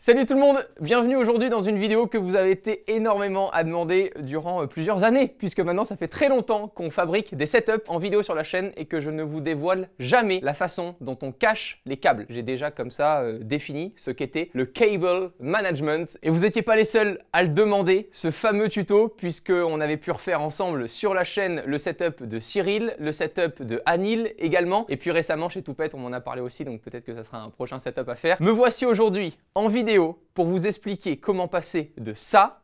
Salut tout le monde, bienvenue aujourd'hui dans une vidéo que vous avez été énormément à demander durant euh, plusieurs années, puisque maintenant ça fait très longtemps qu'on fabrique des setups en vidéo sur la chaîne et que je ne vous dévoile jamais la façon dont on cache les câbles. J'ai déjà comme ça euh, défini ce qu'était le cable management et vous n'étiez pas les seuls à le demander, ce fameux tuto, puisque on avait pu refaire ensemble sur la chaîne le setup de Cyril, le setup de Anil également, et puis récemment chez Toupette on m'en a parlé aussi, donc peut-être que ça sera un prochain setup à faire. Me voici aujourd'hui en vidéo pour vous expliquer comment passer de ça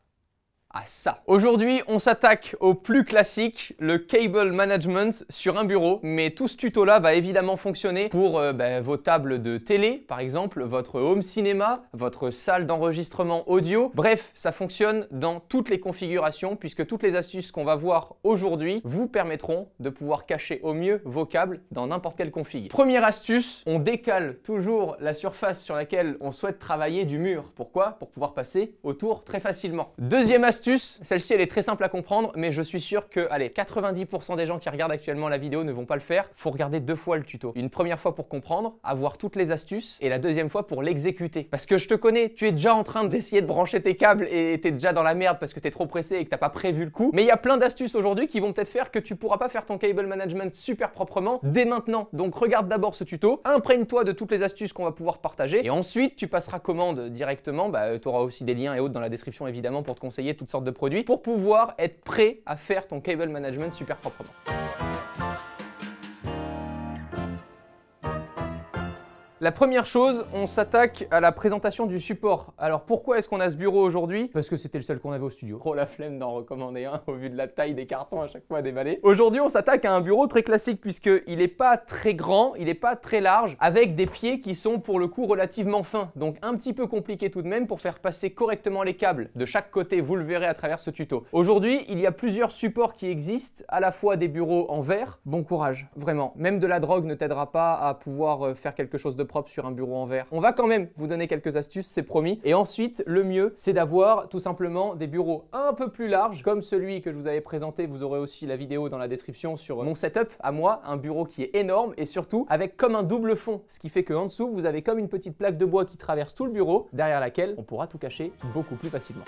ça. Aujourd'hui, on s'attaque au plus classique, le cable management sur un bureau. Mais tout ce tuto-là va évidemment fonctionner pour euh, ben, vos tables de télé, par exemple, votre home cinéma, votre salle d'enregistrement audio. Bref, ça fonctionne dans toutes les configurations puisque toutes les astuces qu'on va voir aujourd'hui vous permettront de pouvoir cacher au mieux vos câbles dans n'importe quelle config. Première astuce, on décale toujours la surface sur laquelle on souhaite travailler du mur. Pourquoi Pour pouvoir passer autour très facilement. Deuxième astuce, celle-ci elle est très simple à comprendre, mais je suis sûr que, allez, 90% des gens qui regardent actuellement la vidéo ne vont pas le faire. Faut regarder deux fois le tuto. Une première fois pour comprendre, avoir toutes les astuces, et la deuxième fois pour l'exécuter. Parce que je te connais, tu es déjà en train d'essayer de brancher tes câbles et es déjà dans la merde parce que t'es trop pressé et que t'as pas prévu le coup. Mais il y a plein d'astuces aujourd'hui qui vont peut-être faire que tu pourras pas faire ton cable management super proprement dès maintenant. Donc regarde d'abord ce tuto, imprègne-toi de toutes les astuces qu'on va pouvoir partager, et ensuite tu passeras commande directement. Bah, euh, tu auras aussi des liens et autres dans la description évidemment pour te conseiller toutes de produits pour pouvoir être prêt à faire ton cable management super proprement. La première chose, on s'attaque à la présentation du support. Alors pourquoi est-ce qu'on a ce bureau aujourd'hui Parce que c'était le seul qu'on avait au studio. Oh la flemme d'en recommander un au vu de la taille des cartons à chaque fois à Aujourd'hui, on s'attaque à un bureau très classique puisqu'il n'est pas très grand, il n'est pas très large, avec des pieds qui sont pour le coup relativement fins. Donc un petit peu compliqué tout de même pour faire passer correctement les câbles de chaque côté, vous le verrez à travers ce tuto. Aujourd'hui, il y a plusieurs supports qui existent, à la fois des bureaux en verre. Bon courage, vraiment. Même de la drogue ne t'aidera pas à pouvoir euh, faire quelque chose de propre sur un bureau en verre. On va quand même vous donner quelques astuces, c'est promis. Et ensuite, le mieux, c'est d'avoir tout simplement des bureaux un peu plus larges, comme celui que je vous avais présenté. Vous aurez aussi la vidéo dans la description sur mon setup à moi, un bureau qui est énorme et surtout avec comme un double fond, ce qui fait que en dessous, vous avez comme une petite plaque de bois qui traverse tout le bureau, derrière laquelle on pourra tout cacher beaucoup plus facilement.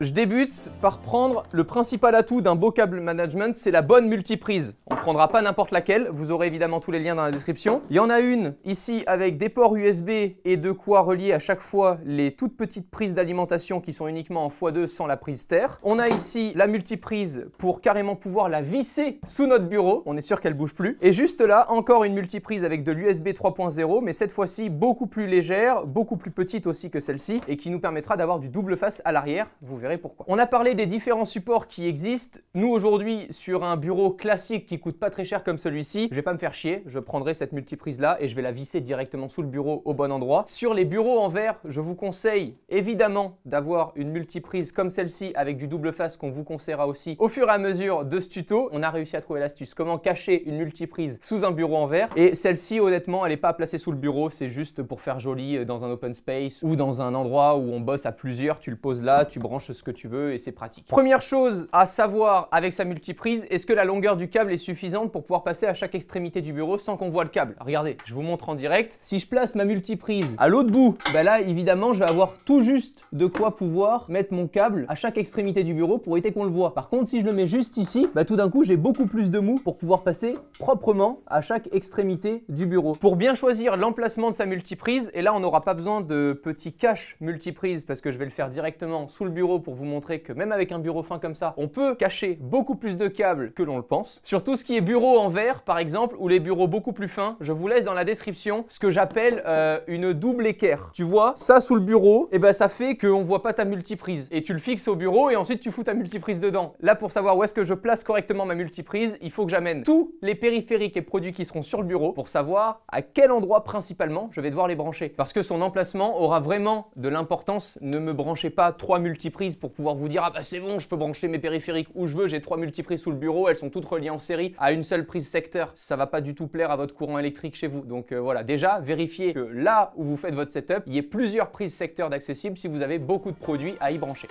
Je débute par prendre le principal atout d'un beau câble management, c'est la bonne multiprise. On ne prendra pas n'importe laquelle, vous aurez évidemment tous les liens dans la description. Il y en a une ici avec des ports USB et de quoi relier à chaque fois les toutes petites prises d'alimentation qui sont uniquement en x2 sans la prise terre. On a ici la multiprise pour carrément pouvoir la visser sous notre bureau, on est sûr qu'elle bouge plus. Et juste là, encore une multiprise avec de l'USB 3.0, mais cette fois-ci beaucoup plus légère, beaucoup plus petite aussi que celle-ci, et qui nous permettra d'avoir du double face à l'arrière, vous verrez pourquoi. On a parlé des différents supports qui existent. Nous aujourd'hui sur un bureau classique qui coûte pas très cher comme celui-ci, je vais pas me faire chier, je prendrai cette multiprise là et je vais la visser directement sous le bureau au bon endroit. Sur les bureaux en verre, je vous conseille évidemment d'avoir une multiprise comme celle-ci avec du double face qu'on vous conseillera aussi au fur et à mesure de ce tuto. On a réussi à trouver l'astuce comment cacher une multiprise sous un bureau en verre et celle-ci honnêtement elle n'est pas placée sous le bureau, c'est juste pour faire joli dans un open space ou dans un endroit où on bosse à plusieurs, tu le poses là, tu branches ce que tu veux et c'est pratique. Première chose à savoir avec sa multiprise, est-ce que la longueur du câble est suffisante pour pouvoir passer à chaque extrémité du bureau sans qu'on voit le câble Regardez, je vous montre en direct. Si je place ma multiprise à l'autre bout, ben là évidemment je vais avoir tout juste de quoi pouvoir mettre mon câble à chaque extrémité du bureau pour éviter qu'on le voit. Par contre si je le mets juste ici, ben tout d'un coup j'ai beaucoup plus de mou pour pouvoir passer proprement à chaque extrémité du bureau. Pour bien choisir l'emplacement de sa multiprise, et là on n'aura pas besoin de petits caches multiprise parce que je vais le faire directement sous le bureau pour vous montrer que même avec un bureau fin comme ça, on peut cacher beaucoup plus de câbles que l'on le pense. Sur ce qui est bureau en verre, par exemple, ou les bureaux beaucoup plus fins, je vous laisse dans la description ce que j'appelle euh, une double équerre. Tu vois, ça sous le bureau, et eh ben ça fait qu'on voit pas ta multiprise. Et tu le fixes au bureau et ensuite tu fous ta multiprise dedans. Là, pour savoir où est-ce que je place correctement ma multiprise, il faut que j'amène tous les périphériques et produits qui seront sur le bureau pour savoir à quel endroit principalement je vais devoir les brancher. Parce que son emplacement aura vraiment de l'importance. Ne me branchez pas trois multiprises pour pouvoir vous dire ah bah c'est bon, je peux brancher mes périphériques où je veux, j'ai trois multiprises sous le bureau, elles sont toutes reliées en série à une seule prise secteur. Ça va pas du tout plaire à votre courant électrique chez vous. Donc euh, voilà, déjà vérifiez que là où vous faites votre setup, il y ait plusieurs prises secteur d'accessibles si vous avez beaucoup de produits à y brancher.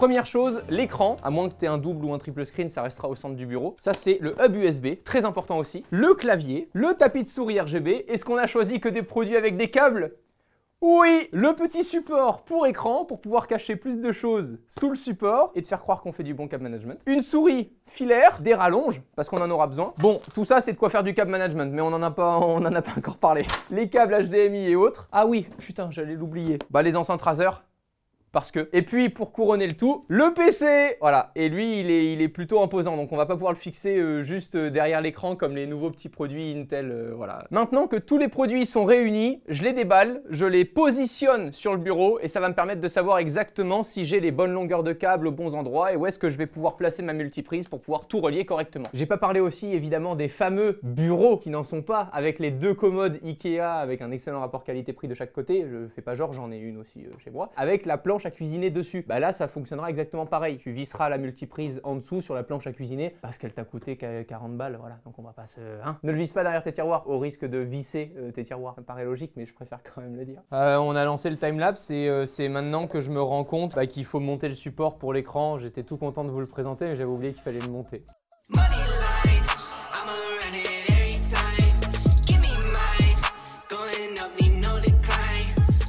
Première chose, l'écran, à moins que tu aies un double ou un triple screen, ça restera au centre du bureau. Ça, c'est le hub USB, très important aussi. Le clavier, le tapis de souris RGB. Est-ce qu'on a choisi que des produits avec des câbles oui, le petit support pour écran pour pouvoir cacher plus de choses sous le support et te faire croire qu'on fait du bon câble management. Une souris filaire, des rallonges parce qu'on en aura besoin. Bon, tout ça c'est de quoi faire du câble management, mais on en a pas, on en a pas encore parlé. Les câbles HDMI et autres. Ah oui, putain, j'allais l'oublier. Bah les enceintes Razer, parce que. Et puis pour couronner le tout, le PC Voilà, et lui il est, il est plutôt imposant, donc on va pas pouvoir le fixer euh, juste euh, derrière l'écran comme les nouveaux petits produits Intel, euh, voilà. Maintenant que tous les produits sont réunis, je les déballe, je les positionne sur le bureau et ça va me permettre de savoir exactement si j'ai les bonnes longueurs de câbles aux bons endroits et où est-ce que je vais pouvoir placer ma multiprise pour pouvoir tout relier correctement. J'ai pas parlé aussi évidemment des fameux bureaux qui n'en sont pas avec les deux commodes Ikea avec un excellent rapport qualité-prix de chaque côté, je fais pas genre j'en ai une aussi chez moi, avec la planche à cuisiner dessus. Bah là, ça fonctionnera exactement pareil. Tu visseras la multiprise en dessous sur la planche à cuisiner parce qu'elle t'a coûté 40 balles. Voilà, donc on va pas se. Hein. ne le visse pas derrière tes tiroirs au risque de visser euh, tes tiroirs. Ça me paraît logique, mais je préfère quand même le dire. Euh, on a lancé le timelapse et euh, c'est maintenant que je me rends compte bah, qu'il faut monter le support pour l'écran. J'étais tout content de vous le présenter, mais j'avais oublié qu'il fallait le monter.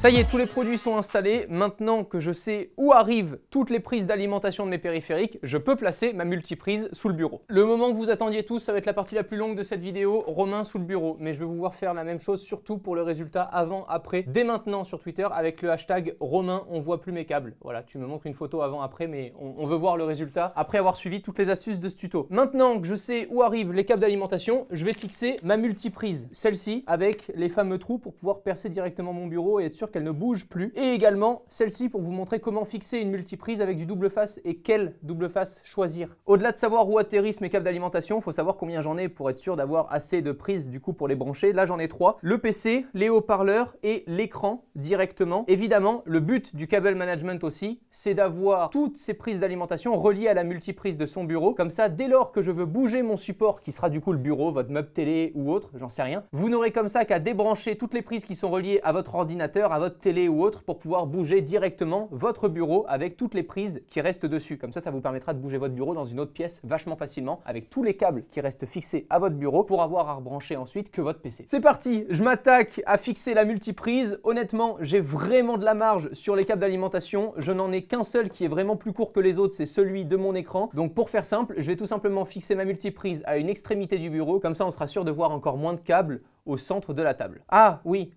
Ça y est, tous les produits sont installés. Maintenant que je sais où arrivent toutes les prises d'alimentation de mes périphériques, je peux placer ma multiprise sous le bureau. Le moment que vous attendiez tous, ça va être la partie la plus longue de cette vidéo, Romain sous le bureau. Mais je vais vous voir faire la même chose, surtout pour le résultat avant, après, dès maintenant sur Twitter avec le hashtag Romain, on voit plus mes câbles. Voilà, tu me montres une photo avant, après, mais on, on veut voir le résultat après avoir suivi toutes les astuces de ce tuto. Maintenant que je sais où arrivent les câbles d'alimentation, je vais fixer ma multiprise, celle-ci, avec les fameux trous pour pouvoir percer directement mon bureau et être sûr qu'elle ne bouge plus. Et également celle-ci pour vous montrer comment fixer une multiprise avec du double face et quelle double face choisir. Au-delà de savoir où atterrissent mes câbles d'alimentation, il faut savoir combien j'en ai pour être sûr d'avoir assez de prises du coup pour les brancher. Là j'en ai trois, le PC, les haut-parleurs et l'écran directement. Évidemment, le but du cable management aussi, c'est d'avoir toutes ces prises d'alimentation reliées à la multiprise de son bureau. Comme ça, dès lors que je veux bouger mon support, qui sera du coup le bureau, votre meuble télé ou autre, j'en sais rien, vous n'aurez comme ça qu'à débrancher toutes les prises qui sont reliées à votre ordinateur, à votre télé ou autre pour pouvoir bouger directement votre bureau avec toutes les prises qui restent dessus. Comme ça, ça vous permettra de bouger votre bureau dans une autre pièce vachement facilement avec tous les câbles qui restent fixés à votre bureau pour avoir à rebrancher ensuite que votre PC. C'est parti, je m'attaque à fixer la multiprise. Honnêtement, j'ai vraiment de la marge sur les câbles d'alimentation. Je n'en ai qu'un seul qui est vraiment plus court que les autres, c'est celui de mon écran. Donc pour faire simple, je vais tout simplement fixer ma multiprise à une extrémité du bureau. Comme ça, on sera sûr de voir encore moins de câbles au centre de la table. Ah oui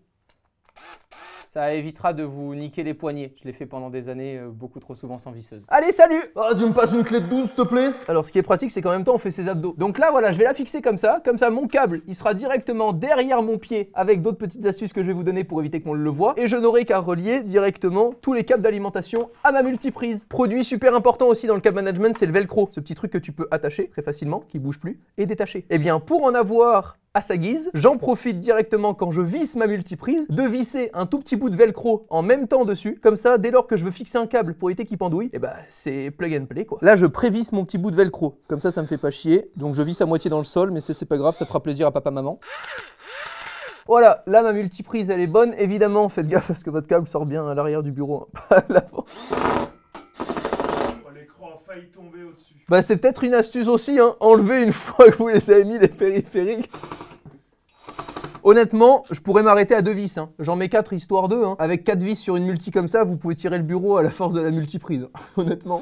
ça évitera de vous niquer les poignets. Je l'ai fait pendant des années euh, beaucoup trop souvent sans visseuse. Allez, salut Ah, tu me passes une clé de 12, s'il te plaît Alors, ce qui est pratique, c'est qu'en même temps, on fait ses abdos. Donc là, voilà, je vais la fixer comme ça. Comme ça, mon câble, il sera directement derrière mon pied avec d'autres petites astuces que je vais vous donner pour éviter qu'on le voit. Et je n'aurai qu'à relier directement tous les câbles d'alimentation à ma multiprise. Produit super important aussi dans le câble management, c'est le velcro. Ce petit truc que tu peux attacher très facilement, qui bouge plus, et détacher. Eh bien, pour en avoir à sa guise. J'en profite directement quand je visse ma multiprise de visser un tout petit bout de velcro en même temps dessus. Comme ça, dès lors que je veux fixer un câble pour éviter en et bah c'est plug and play quoi. Là, je prévisse mon petit bout de velcro. Comme ça, ça me fait pas chier. Donc je visse à moitié dans le sol, mais c'est pas grave, ça fera plaisir à papa-maman. Voilà, là ma multiprise elle est bonne. Évidemment, faites gaffe parce que votre câble sort bien à l'arrière du bureau, hein, pas à l'avant. Oh, bah c'est peut-être une astuce aussi, hein. enlever une fois que vous les avez mis les périphériques. Honnêtement, je pourrais m'arrêter à deux vis. Hein. J'en mets quatre histoire d'eux. Hein. Avec quatre vis sur une multi comme ça, vous pouvez tirer le bureau à la force de la multiprise. Honnêtement.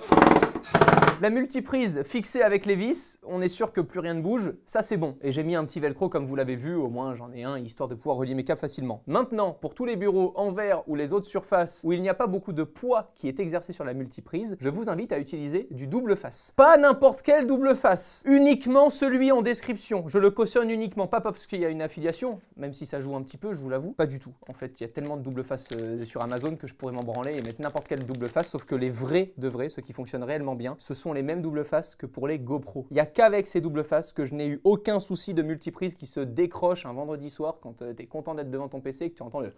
La multiprise fixée avec les vis, on est sûr que plus rien ne bouge, ça c'est bon. Et j'ai mis un petit velcro comme vous l'avez vu, au moins j'en ai un, histoire de pouvoir relier mes câbles facilement. Maintenant, pour tous les bureaux en verre ou les autres surfaces où il n'y a pas beaucoup de poids qui est exercé sur la multiprise, je vous invite à utiliser du double face. Pas n'importe quel double face, uniquement celui en description. Je le cautionne uniquement, pas parce qu'il y a une affiliation, même si ça joue un petit peu, je vous l'avoue, pas du tout. En fait, il y a tellement de double face euh, sur Amazon que je pourrais m'en branler et mettre n'importe quel double face, sauf que les vrais de vrais, ceux qui fonctionnent réellement bien, ce sont les mêmes double faces que pour les GoPro. Il n'y a qu'avec ces double faces que je n'ai eu aucun souci de multiprise qui se décroche un vendredi soir quand euh, tu es content d'être devant ton PC et que tu entends le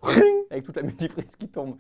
avec toute la multiprise qui tombe.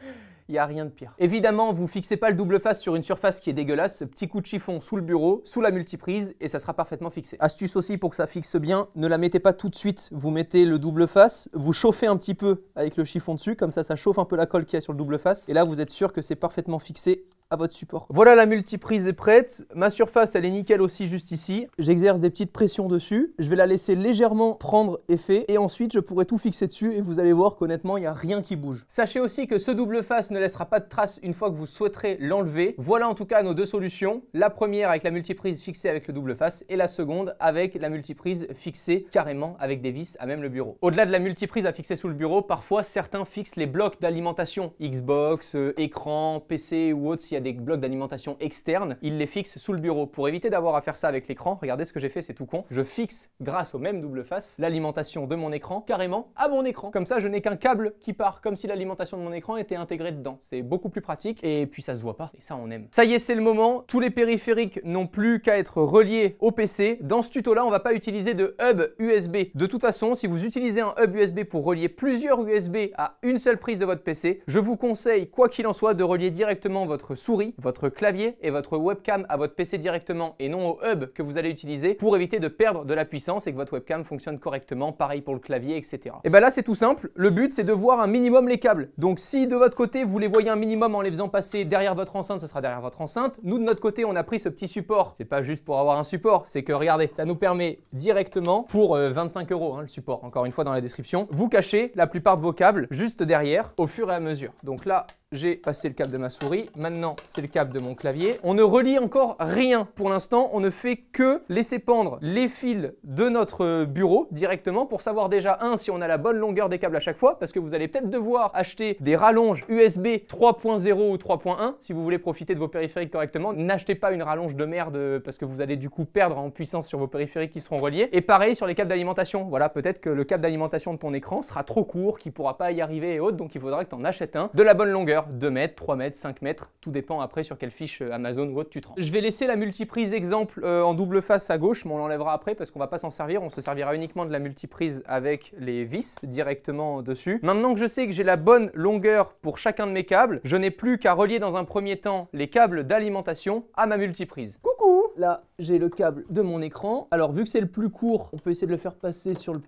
Il n'y a rien de pire. Évidemment, vous fixez pas le double face sur une surface qui est dégueulasse, petit coup de chiffon sous le bureau, sous la multiprise et ça sera parfaitement fixé. Astuce aussi pour que ça fixe bien, ne la mettez pas tout de suite. Vous mettez le double face, vous chauffez un petit peu avec le chiffon dessus, comme ça ça chauffe un peu la colle qu'il y a sur le double face et là vous êtes sûr que c'est parfaitement fixé votre support. Voilà, la multiprise est prête. Ma surface, elle est nickel aussi juste ici. J'exerce des petites pressions dessus. Je vais la laisser légèrement prendre effet et ensuite, je pourrai tout fixer dessus et vous allez voir qu'honnêtement, il n'y a rien qui bouge. Sachez aussi que ce double face ne laissera pas de traces une fois que vous souhaiterez l'enlever. Voilà en tout cas nos deux solutions. La première avec la multiprise fixée avec le double face et la seconde avec la multiprise fixée carrément avec des vis à même le bureau. Au-delà de la multiprise à fixer sous le bureau, parfois certains fixent les blocs d'alimentation Xbox, euh, écran, PC ou autre il y a des blocs d'alimentation externes, il les fixe sous le bureau. Pour éviter d'avoir à faire ça avec l'écran, regardez ce que j'ai fait, c'est tout con. Je fixe, grâce au même double face, l'alimentation de mon écran carrément à mon écran. Comme ça, je n'ai qu'un câble qui part, comme si l'alimentation de mon écran était intégrée dedans. C'est beaucoup plus pratique et puis ça se voit pas. Et ça, on aime. Ça y est, c'est le moment. Tous les périphériques n'ont plus qu'à être reliés au PC. Dans ce tuto-là, on va pas utiliser de hub USB. De toute façon, si vous utilisez un hub USB pour relier plusieurs USB à une seule prise de votre PC, je vous conseille, quoi qu'il en soit, de relier directement votre souris, votre clavier et votre webcam à votre PC directement et non au hub que vous allez utiliser pour éviter de perdre de la puissance et que votre webcam fonctionne correctement, pareil pour le clavier, etc. Et bien là c'est tout simple, le but c'est de voir un minimum les câbles. Donc si de votre côté vous les voyez un minimum en les faisant passer derrière votre enceinte, ça sera derrière votre enceinte. Nous de notre côté on a pris ce petit support, c'est pas juste pour avoir un support, c'est que regardez, ça nous permet directement pour 25 euh, euros hein, le support, encore une fois dans la description, vous cachez la plupart de vos câbles juste derrière au fur et à mesure. Donc là j'ai passé le câble de ma souris, maintenant c'est le câble de mon clavier. On ne relie encore rien pour l'instant, on ne fait que laisser pendre les fils de notre bureau directement pour savoir déjà, un, si on a la bonne longueur des câbles à chaque fois, parce que vous allez peut-être devoir acheter des rallonges USB 3.0 ou 3.1 si vous voulez profiter de vos périphériques correctement. N'achetez pas une rallonge de merde euh, parce que vous allez du coup perdre en puissance sur vos périphériques qui seront reliés. Et pareil sur les câbles d'alimentation, voilà, peut-être que le câble d'alimentation de ton écran sera trop court, qui pourra pas y arriver et autres, donc il faudra que tu en achètes un de la bonne longueur. 2 mètres, 3 mètres, 5 mètres, tout dépend après sur quelle fiche euh, Amazon ou autre tu te rends. Je vais laisser la multiprise exemple euh, en double face à gauche, mais on l'enlèvera après parce qu'on va pas s'en servir, on se servira uniquement de la multiprise avec les vis directement dessus. Maintenant que je sais que j'ai la bonne longueur pour chacun de mes câbles, je n'ai plus qu'à relier dans un premier temps les câbles d'alimentation à ma multiprise. Coucou Là, j'ai le câble de mon écran. Alors vu que c'est le plus court, on peut essayer de le faire passer sur le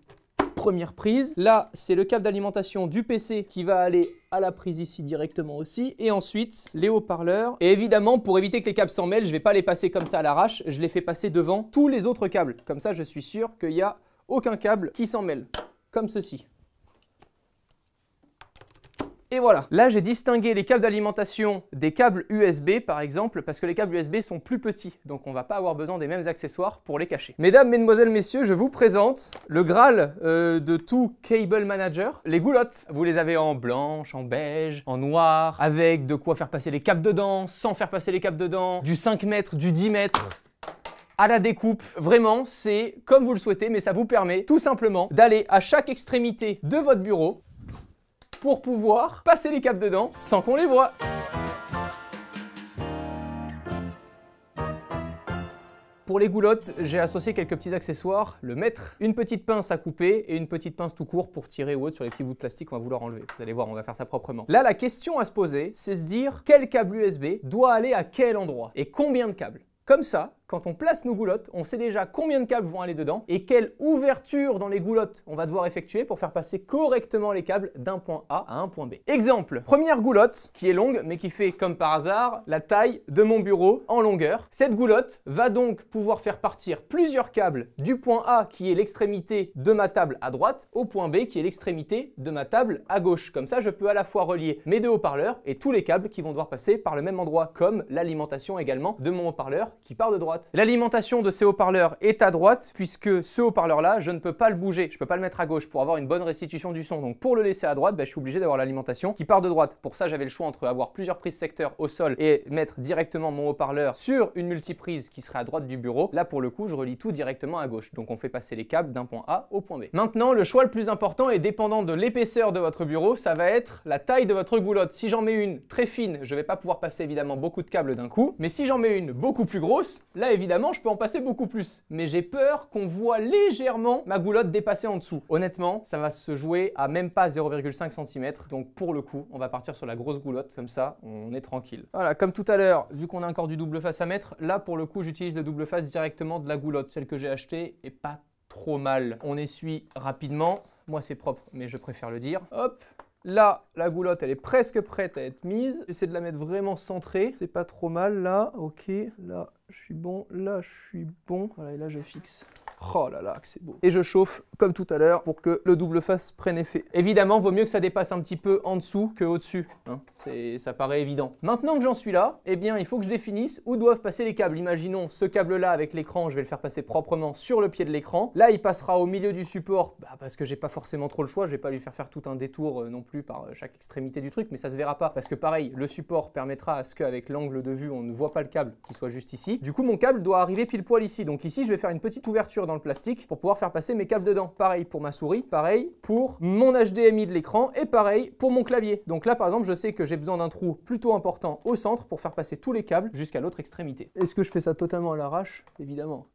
première prise. Là, c'est le câble d'alimentation du PC qui va aller à la prise ici directement aussi. Et ensuite, les haut-parleurs. Et évidemment, pour éviter que les câbles s'en mêlent, je vais pas les passer comme ça à l'arrache. Je les fais passer devant tous les autres câbles. Comme ça, je suis sûr qu'il n'y a aucun câble qui s'en mêle. Comme ceci et voilà. Là, j'ai distingué les câbles d'alimentation des câbles USB, par exemple, parce que les câbles USB sont plus petits, donc on va pas avoir besoin des mêmes accessoires pour les cacher. Mesdames, mesdemoiselles, messieurs, je vous présente le Graal euh, de tout cable manager, les goulottes. Vous les avez en blanche, en beige, en noir, avec de quoi faire passer les câbles dedans, sans faire passer les câbles dedans, du 5 mètres, du 10 mètres à la découpe. Vraiment, c'est comme vous le souhaitez, mais ça vous permet tout simplement d'aller à chaque extrémité de votre bureau pour pouvoir passer les câbles dedans sans qu'on les voit. Pour les goulottes, j'ai associé quelques petits accessoires, le mètre, une petite pince à couper et une petite pince tout court pour tirer ou autre sur les petits bouts de plastique qu'on va vouloir enlever. Vous allez voir, on va faire ça proprement. Là, la question à se poser, c'est se dire quel câble USB doit aller à quel endroit et combien de câbles. Comme ça, quand on place nos goulottes, on sait déjà combien de câbles vont aller dedans et quelle ouverture dans les goulottes on va devoir effectuer pour faire passer correctement les câbles d'un point A à un point B. Exemple, première goulotte qui est longue mais qui fait comme par hasard la taille de mon bureau en longueur. Cette goulotte va donc pouvoir faire partir plusieurs câbles du point A qui est l'extrémité de ma table à droite au point B qui est l'extrémité de ma table à gauche. Comme ça, je peux à la fois relier mes deux haut-parleurs et tous les câbles qui vont devoir passer par le même endroit comme l'alimentation également de mon haut-parleur qui part de droite L'alimentation de ces haut-parleurs est à droite, puisque ce haut-parleur-là, je ne peux pas le bouger, je peux pas le mettre à gauche pour avoir une bonne restitution du son. Donc pour le laisser à droite, bah, je suis obligé d'avoir l'alimentation qui part de droite. Pour ça, j'avais le choix entre avoir plusieurs prises secteur au sol et mettre directement mon haut-parleur sur une multiprise qui serait à droite du bureau. Là, pour le coup, je relis tout directement à gauche. Donc on fait passer les câbles d'un point A au point B. Maintenant, le choix le plus important est dépendant de l'épaisseur de votre bureau, ça va être la taille de votre goulotte. Si j'en mets une très fine, je vais pas pouvoir passer évidemment beaucoup de câbles d'un coup, mais si j'en mets une beaucoup plus grosse, évidemment, je peux en passer beaucoup plus. Mais j'ai peur qu'on voit légèrement ma goulotte dépasser en dessous. Honnêtement, ça va se jouer à même pas 0,5 cm. Donc pour le coup, on va partir sur la grosse goulotte. Comme ça, on est tranquille. Voilà, comme tout à l'heure, vu qu'on a encore du double face à mettre, là, pour le coup, j'utilise le double face directement de la goulotte. Celle que j'ai achetée est pas trop mal. On essuie rapidement. Moi, c'est propre, mais je préfère le dire. Hop, Là, la goulotte, elle est presque prête à être mise. J'essaie de la mettre vraiment centrée. C'est pas trop mal, là. Ok, là, je suis bon, là je suis bon, voilà, et là je fixe. Oh là là, que c'est beau. Et je chauffe comme tout à l'heure pour que le double face prenne effet. Évidemment, vaut mieux que ça dépasse un petit peu en dessous que au-dessus. Hein. Ça paraît évident. Maintenant que j'en suis là, eh bien, il faut que je définisse où doivent passer les câbles. Imaginons ce câble-là avec l'écran, je vais le faire passer proprement sur le pied de l'écran. Là, il passera au milieu du support bah, parce que j'ai pas forcément trop le choix. Je vais pas lui faire faire tout un détour euh, non plus par euh, chaque extrémité du truc, mais ça se verra pas parce que pareil, le support permettra à ce qu'avec l'angle de vue, on ne voit pas le câble qui soit juste ici. Du coup, mon câble doit arriver pile poil ici. Donc ici, je vais faire une petite ouverture dans le plastique pour pouvoir faire passer mes câbles dedans. Pareil pour ma souris, pareil pour mon HDMI de l'écran et pareil pour mon clavier. Donc là par exemple je sais que j'ai besoin d'un trou plutôt important au centre pour faire passer tous les câbles jusqu'à l'autre extrémité. Est-ce que je fais ça totalement à l'arrache Évidemment.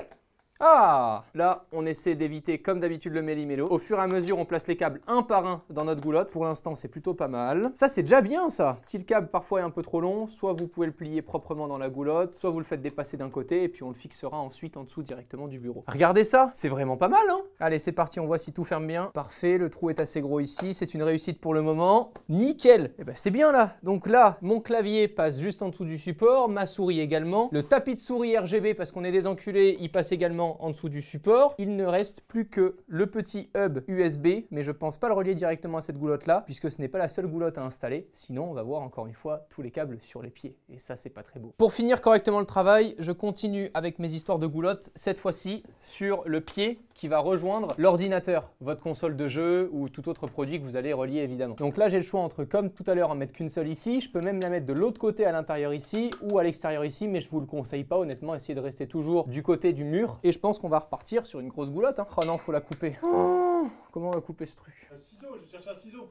Ah Là, on essaie d'éviter comme d'habitude le méli-mélo. Au fur et à mesure, on place les câbles un par un dans notre goulotte. Pour l'instant, c'est plutôt pas mal. Ça, c'est déjà bien, ça Si le câble parfois est un peu trop long, soit vous pouvez le plier proprement dans la goulotte, soit vous le faites dépasser d'un côté et puis on le fixera ensuite en dessous directement du bureau. Regardez ça C'est vraiment pas mal, hein Allez, c'est parti, on voit si tout ferme bien. Parfait, le trou est assez gros ici, c'est une réussite pour le moment. Nickel eh ben, c'est bien, là Donc là, mon clavier passe juste en dessous du support, ma souris également. Le tapis de souris RGB, parce qu'on est des enculés, il passe également en dessous du support. Il ne reste plus que le petit hub USB, mais je ne pense pas le relier directement à cette goulotte là, puisque ce n'est pas la seule goulotte à installer. Sinon, on va voir encore une fois tous les câbles sur les pieds, et ça c'est pas très beau. Pour finir correctement le travail, je continue avec mes histoires de goulotte. cette fois-ci sur le pied qui va rejoindre l'ordinateur, votre console de jeu ou tout autre produit que vous allez relier évidemment. Donc là j'ai le choix entre comme tout à l'heure en mettre qu'une seule ici, je peux même la mettre de l'autre côté à l'intérieur ici ou à l'extérieur ici, mais je vous le conseille pas honnêtement, essayez de rester toujours du côté du mur et pense qu'on va repartir sur une grosse goulotte. Hein. Oh non, faut la couper. Oh. comment on va couper ce truc Un ciseau, je chercher un ciseau.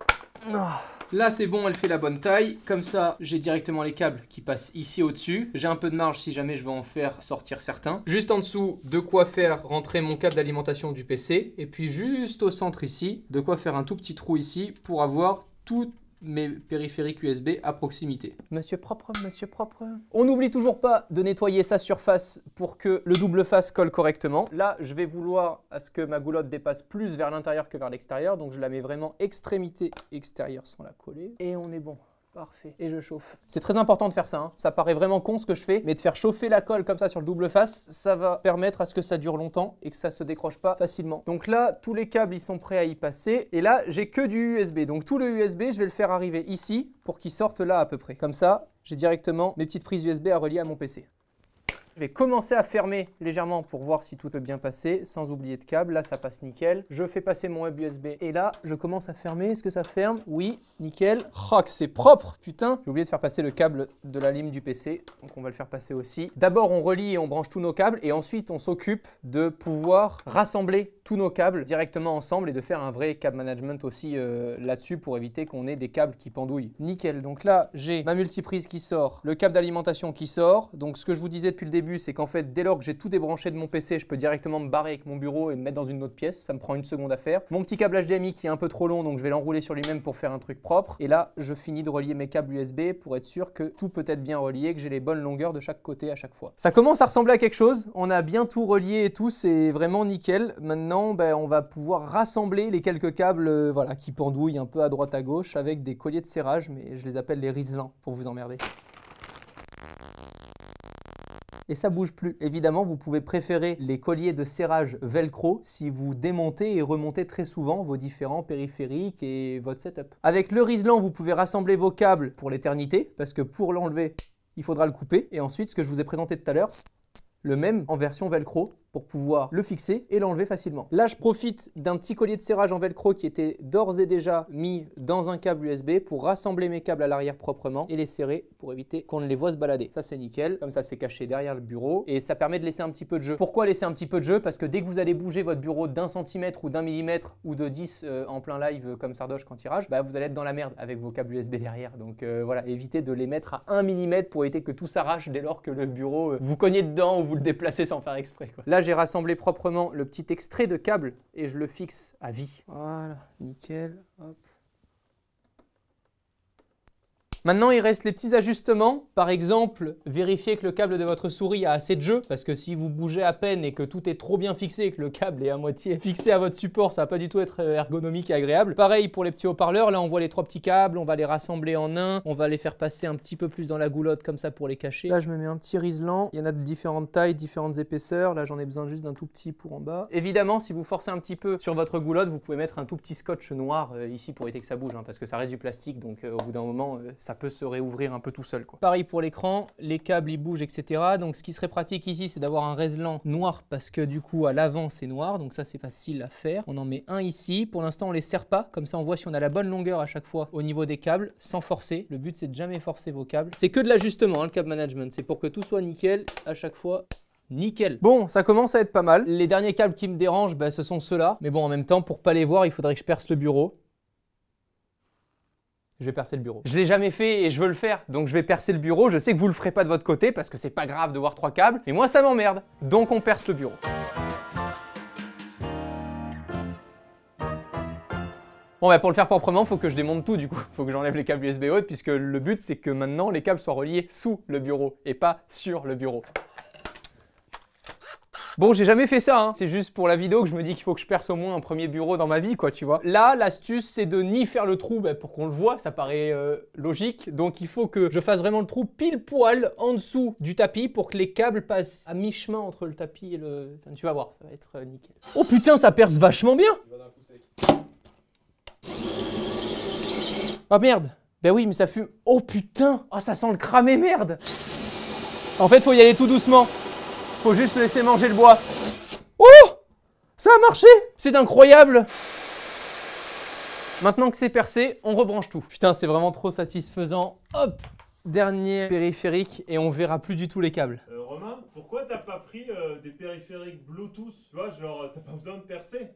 Là, c'est bon, elle fait la bonne taille. Comme ça, j'ai directement les câbles qui passent ici au-dessus. J'ai un peu de marge si jamais je veux en faire sortir certains. Juste en dessous, de quoi faire rentrer mon câble d'alimentation du PC. Et puis juste au centre ici, de quoi faire un tout petit trou ici pour avoir tout mes périphériques USB à proximité. Monsieur propre, monsieur propre. On n'oublie toujours pas de nettoyer sa surface pour que le double face colle correctement. Là, je vais vouloir à ce que ma goulotte dépasse plus vers l'intérieur que vers l'extérieur, donc je la mets vraiment extrémité extérieure sans la coller. Et on est bon. Parfait. Et je chauffe. C'est très important de faire ça. Hein. Ça paraît vraiment con ce que je fais, mais de faire chauffer la colle comme ça sur le double face, ça va permettre à ce que ça dure longtemps et que ça se décroche pas facilement. Donc là, tous les câbles, ils sont prêts à y passer. Et là, j'ai que du USB. Donc tout le USB, je vais le faire arriver ici pour qu'il sorte là à peu près. Comme ça, j'ai directement mes petites prises USB à relier à mon PC. Je vais commencer à fermer légèrement pour voir si tout est bien passé, sans oublier de câble. Là, ça passe nickel. Je fais passer mon web USB et là, je commence à fermer. Est-ce que ça ferme Oui, nickel. Rock, c'est propre, putain. J'ai oublié de faire passer le câble de la lime du PC, donc on va le faire passer aussi. D'abord, on relie et on branche tous nos câbles et ensuite, on s'occupe de pouvoir rassembler tous nos câbles directement ensemble et de faire un vrai câble management aussi euh, là-dessus pour éviter qu'on ait des câbles qui pendouillent. Nickel. Donc là, j'ai ma multiprise qui sort, le câble d'alimentation qui sort. Donc ce que je vous disais depuis le début, c'est qu'en fait, dès lors que j'ai tout débranché de mon PC, je peux directement me barrer avec mon bureau et me mettre dans une autre pièce. Ça me prend une seconde à faire. Mon petit câble HDMI qui est un peu trop long, donc je vais l'enrouler sur lui-même pour faire un truc propre. Et là, je finis de relier mes câbles USB pour être sûr que tout peut être bien relié, que j'ai les bonnes longueurs de chaque côté à chaque fois. Ça commence à ressembler à quelque chose. On a bien tout relié et tout, c'est vraiment nickel. Maintenant, ben, on va pouvoir rassembler les quelques câbles euh, voilà, qui pendouillent un peu à droite à gauche avec des colliers de serrage, mais je les appelle les riselins pour vous emmerder et ça bouge plus. Évidemment, vous pouvez préférer les colliers de serrage velcro si vous démontez et remontez très souvent vos différents périphériques et votre setup. Avec le Rislan, vous pouvez rassembler vos câbles pour l'éternité parce que pour l'enlever, il faudra le couper. Et ensuite, ce que je vous ai présenté tout à l'heure, le même en version velcro pour pouvoir le fixer et l'enlever facilement. Là, je profite d'un petit collier de serrage en velcro qui était d'ores et déjà mis dans un câble USB pour rassembler mes câbles à l'arrière proprement et les serrer pour éviter qu'on ne les voit se balader. Ça, c'est nickel. Comme ça, c'est caché derrière le bureau et ça permet de laisser un petit peu de jeu. Pourquoi laisser un petit peu de jeu Parce que dès que vous allez bouger votre bureau d'un centimètre ou d'un millimètre ou de 10 euh, en plein live euh, comme Sardoche quand tirage, bah, vous allez être dans la merde avec vos câbles USB derrière. Donc euh, voilà, évitez de les mettre à 1 mm pour éviter que tout s'arrache dès lors que le bureau vous cognez dedans ou vous le déplacez sans faire exprès j'ai rassemblé proprement le petit extrait de câble et je le fixe à vie. Voilà, nickel. Hop. Maintenant, il reste les petits ajustements. Par exemple, vérifier que le câble de votre souris a assez de jeu, parce que si vous bougez à peine et que tout est trop bien fixé que le câble est à moitié fixé à votre support, ça va pas du tout être euh, ergonomique et agréable. Pareil pour les petits haut-parleurs, là on voit les trois petits câbles, on va les rassembler en un, on va les faire passer un petit peu plus dans la goulotte comme ça pour les cacher. Là, je me mets un petit riselant, il y en a de différentes tailles, différentes épaisseurs, là j'en ai besoin juste d'un tout petit pour en bas. Évidemment, si vous forcez un petit peu sur votre goulotte, vous pouvez mettre un tout petit scotch noir euh, ici pour éviter que ça bouge, hein, parce que ça reste du plastique, donc euh, au bout d'un moment, ça ça peut se réouvrir un peu tout seul. Quoi. Pareil pour l'écran, les câbles ils bougent, etc. Donc ce qui serait pratique ici, c'est d'avoir un réselant noir parce que du coup à l'avant c'est noir, donc ça c'est facile à faire. On en met un ici. Pour l'instant on les serre pas, comme ça on voit si on a la bonne longueur à chaque fois au niveau des câbles, sans forcer. Le but c'est de jamais forcer vos câbles. C'est que de l'ajustement hein, le câble management, c'est pour que tout soit nickel à chaque fois nickel. Bon, ça commence à être pas mal. Les derniers câbles qui me dérangent, bah, ce sont ceux-là. Mais bon, en même temps, pour pas les voir, il faudrait que je perce le bureau je vais percer le bureau. Je l'ai jamais fait et je veux le faire, donc je vais percer le bureau. Je sais que vous le ferez pas de votre côté parce que c'est pas grave de voir trois câbles, mais moi ça m'emmerde. Donc on perce le bureau. Bon bah pour le faire proprement, faut que je démonte tout du coup, faut que j'enlève les câbles USB haute puisque le but c'est que maintenant les câbles soient reliés sous le bureau et pas sur le bureau. Bon, j'ai jamais fait ça, hein. c'est juste pour la vidéo que je me dis qu'il faut que je perce au moins un premier bureau dans ma vie, quoi, tu vois. Là, l'astuce, c'est de ni faire le trou ben, pour qu'on le voit, ça paraît euh, logique. Donc, il faut que je fasse vraiment le trou pile poil en dessous du tapis pour que les câbles passent à mi-chemin entre le tapis et le... tu vas voir, ça va être euh, nickel. Oh putain, ça perce vachement bien Oh merde Ben oui, mais ça fume. Oh putain Oh, ça sent le cramer, merde En fait, faut y aller tout doucement. Faut juste laisser manger le bois. Oh Ça a marché C'est incroyable Maintenant que c'est percé, on rebranche tout. Putain, c'est vraiment trop satisfaisant. Hop Dernier périphérique et on verra plus du tout les câbles. Euh, Romain, pourquoi t'as pas pris euh, des périphériques Bluetooth Tu vois, genre, t'as pas besoin de percer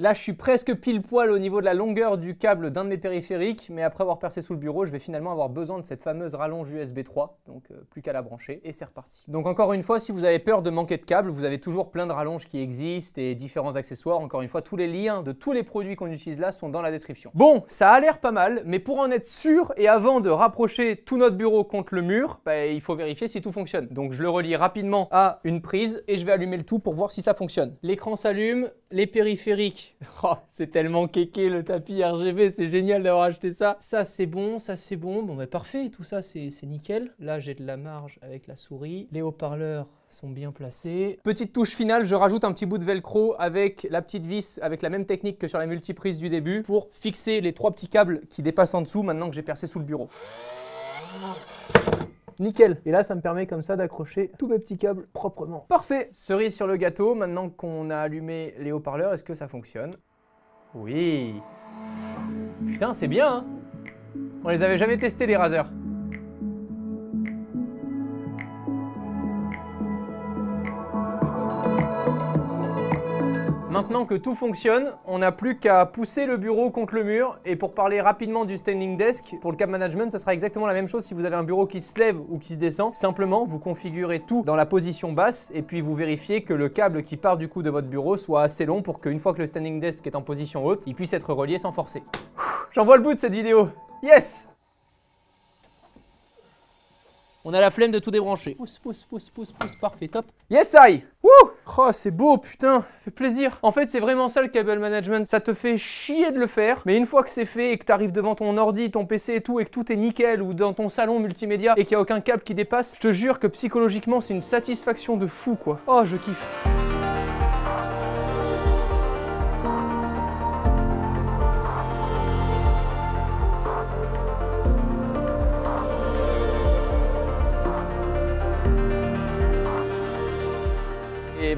Là, je suis presque pile poil au niveau de la longueur du câble d'un de mes périphériques, mais après avoir percé sous le bureau, je vais finalement avoir besoin de cette fameuse rallonge USB 3, donc euh, plus qu'à la brancher, et c'est reparti. Donc encore une fois, si vous avez peur de manquer de câble, vous avez toujours plein de rallonges qui existent et différents accessoires. Encore une fois, tous les liens de tous les produits qu'on utilise là sont dans la description. Bon, ça a l'air pas mal, mais pour en être sûr et avant de rapprocher tout notre bureau contre le mur, bah, il faut vérifier si tout fonctionne. Donc je le relie rapidement à une prise et je vais allumer le tout pour voir si ça fonctionne. L'écran s'allume, les périphériques Oh, c'est tellement kéké le tapis RGB, c'est génial d'avoir acheté ça. Ça c'est bon, ça c'est bon, bon bah parfait, tout ça c'est nickel. Là j'ai de la marge avec la souris. Les haut-parleurs sont bien placés. Petite touche finale, je rajoute un petit bout de velcro avec la petite vis, avec la même technique que sur la multiprise du début, pour fixer les trois petits câbles qui dépassent en dessous maintenant que j'ai percé sous le bureau nickel. Et là, ça me permet comme ça d'accrocher tous mes petits câbles proprement. Parfait Cerise sur le gâteau, maintenant qu'on a allumé les haut-parleurs, est-ce que ça fonctionne Oui Putain, c'est bien hein On les avait jamais testés les raseurs Maintenant que tout fonctionne, on n'a plus qu'à pousser le bureau contre le mur. Et pour parler rapidement du standing desk, pour le cap management, ça sera exactement la même chose si vous avez un bureau qui se lève ou qui se descend. Simplement, vous configurez tout dans la position basse et puis vous vérifiez que le câble qui part du coup de votre bureau soit assez long pour qu'une fois que le standing desk est en position haute, il puisse être relié sans forcer. J'en vois le bout de cette vidéo. Yes on a la flemme de tout débrancher. Pousse, pousse, pousse, pousse, pousse, parfait, top. Yes, I Wouh Oh, c'est beau, putain, ça fait plaisir. En fait, c'est vraiment ça le cable management. Ça te fait chier de le faire, mais une fois que c'est fait et que t'arrives devant ton ordi, ton PC et tout, et que tout est nickel, ou dans ton salon multimédia, et qu'il n'y a aucun câble qui dépasse, je te jure que psychologiquement, c'est une satisfaction de fou, quoi. Oh, je kiffe.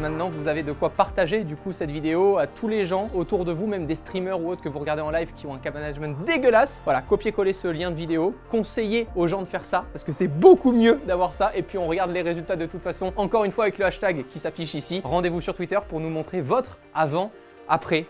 maintenant vous avez de quoi partager du coup cette vidéo à tous les gens autour de vous, même des streamers ou autres que vous regardez en live qui ont un cap management dégueulasse. Voilà, copier-coller ce lien de vidéo, conseiller aux gens de faire ça parce que c'est beaucoup mieux d'avoir ça et puis on regarde les résultats de toute façon encore une fois avec le hashtag qui s'affiche ici. Rendez-vous sur Twitter pour nous montrer votre avant, après